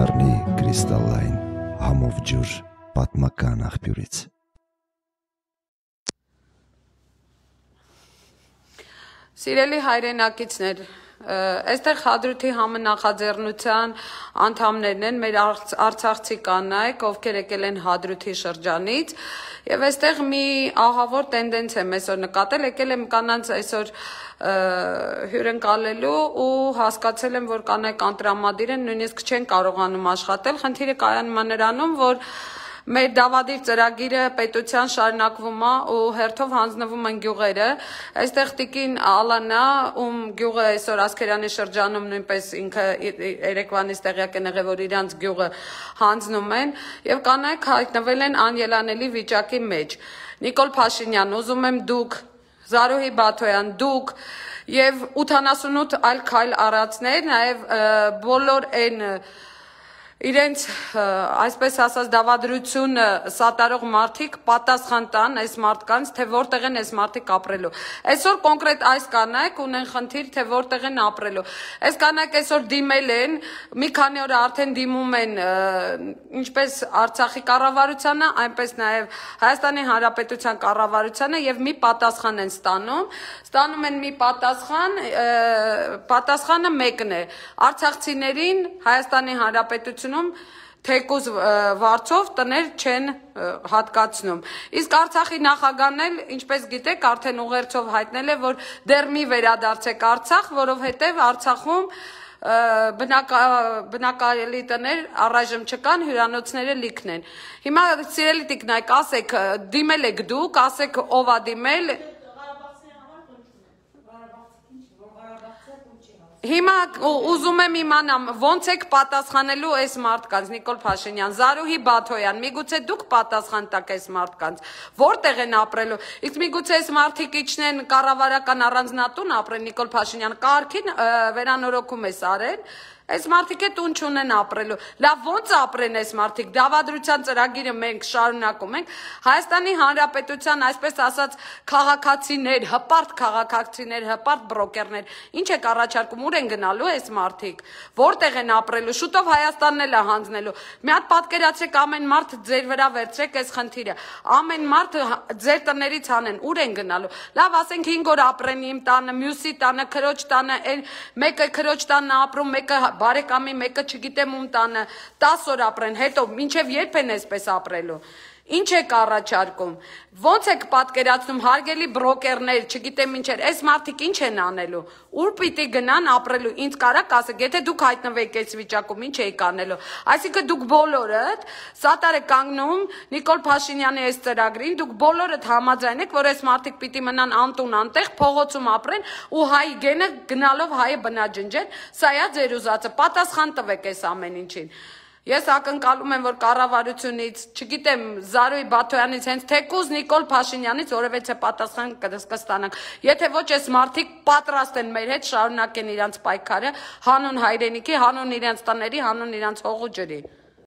դառնի կրիստալային համով ջուր պատմական աղբյուրից։ Սիրելի հայրենակիցներ, Այստեղ Խադրութի համնախաձեռնության անդամներն են մեր Արցախցի կանայք, ովքեր եկել են Հադրութի շրջանից, եւ այստեղ մի ահավոր տենդենց եմ այսօր նկատել, եկել եմ կանանց այսօր հյուրընկալելու ու հասկացել եմ, որ կանայք անտրամադիր են, նույնիսկ չեն կարողանում աշխատել։ Խնդիրը կայանում է նրանում, որ Մեր դավադիր ծրագիրը պետության շարունակվում է ու հերթով հանձնվում են գյուղերը։ Այստեղ տիկին Ալանա, ում գյուղը այսօր Ասկերանի շրջանում նույնպես ինքը Երևանից տեղյակ է եղել, որ իրանց գյուղը հանձնում են եւ կանայք հայտնվել են անելանելի վիճակի մեջ։ Նիկոլ Փաշինյան, ուզում եմ դուք Զարուհի Բաթոյան, դուք եւ 88 այլ քայլ առածներ, նաեւ բոլոր այն իրենց այսպես ասած դավադրությունը սատարող մարդիկ պատասխան տան այս մարդկանց, թե որտեղ են այս մարդիկ ապրելու։ Այսօր կոնկրետ այս կանայք ունեն խնդիր, թե որտեղ են ապրելու։ Այս կանայք այսօր դիմել են, մի քանի օր արդեն դիմում են ինչպես Արցախի կառավարությանը, այնպես նաև Հայաստանի Հանրապետության կառավարությանը եւ մի պատասխան են ստանում։ Ստանում են մի պատասխան, և, պատասխանը մեկն է։ Արցախցիներին Հայաստանի Հանրապետությունում թեկուզ վարձով տներ չեն հատկացնում։ Իսկ Արցախի նախագահն էլ, ինչպես գիտեք, արդեն ուղերձով հայտնել է, որ դեռ մի վերադարձեք Արցախ, որովհետև Արցախում բնակա բնակալի տներ առայժմ չկան, հյուրանոցները լիքն են։ Հիմա սիրելի տիկնայք, ասեք, դիմել եք դուք, ասեք ով ա դիմել, Հիմա ուզում եմ իմանամ, ո՞նց եք պատասխանելու այս մարդկանց, Նիկոլ Փաշինյան, Զարուհի Բաթոյան, միգուցե դուք պատասխան տաք այս մարդկանց, որտեղ են ապրելու։ Իսկ միգուցե այս մարդիկ իջնեն կառավարական առանձնատուն ապրեն, Նիկոլ Փաշինյան, կարգին վերանորոգում է սարել Այս մարդիկ է տուն չունեն ապրելու։ Լավ ո՞նց ապրեն այս մարդիկ։ Դավադրության ծրագիրը մենք շարունակում ենք։ Հայաստանի Հանրապետության այսպես ասած քաղաքացիներ, հպարտ քաղաքացիներ, հպարտ բրոկերներ ինչ եք առաջարկում, ուր են գնալու այս մարդիկ, որտեղ են ապրելու, շուտով Հայաստանն էլ է հանձնելու։ Մի հատ պատկերացրեք ամեն մարդ ձեր վրա վերցրեք այս խնդիրը։ Ամեն մարդ ձեր տներից հանեն, ուր են գնալու։ Լավ, ասենք 5 օր ապրեն իմ տանը, մյուսի տանը, քրոջ տանը, այլ մեկը քրոջ տանն ապրում, մեկը բարեկամի մեկը չգիտեմ ում տանը 10 օր ապրեն, հետո ինչև երբ են այսպես ապրելու։ Ինչ եք առաջարկում։ Ոնց եք պատկերացնում հարգելի բրոկերներ, չգիտեմ ինչեր, այս մարդիկ ինչ են անելու։ Ուր պիտի գնան ապրելու։ Ինչ կարաք ասեք, եթե դուք հայտնվեք այս վիճակում, ինչ եք անելու։ Այսինքն դուք բոլորդ սատարը կանգնում Նիկոլ Փաշինյանի այս ծրագրին, դուք բոլորդ համաձայն եք, որ այս մարդիկ պիտի մնան անտուն անտեղ, փողոցում ապրեն ու հայ գենը գնալով հայը բնաջնջեն։ Սա է ձեր ուզածը։ Պատասխան տվեք այս ամեն ինչին։ Ես ակնկալում եմ, որ կառավարությունից, չգիտեմ, Զարուի Բաթոյանից, հենց թեկուզ Նիկոլ Փաշինյանից որևէ չէ պատասխան կստանանք։ Եթե ոչ այս մարդիկ պատրաստ են մեր հետ շարունակեն իրենց պայքարը հանուն հայրենիքի, հանուն իրենց տների, հանուն իրենց հողու ջրի։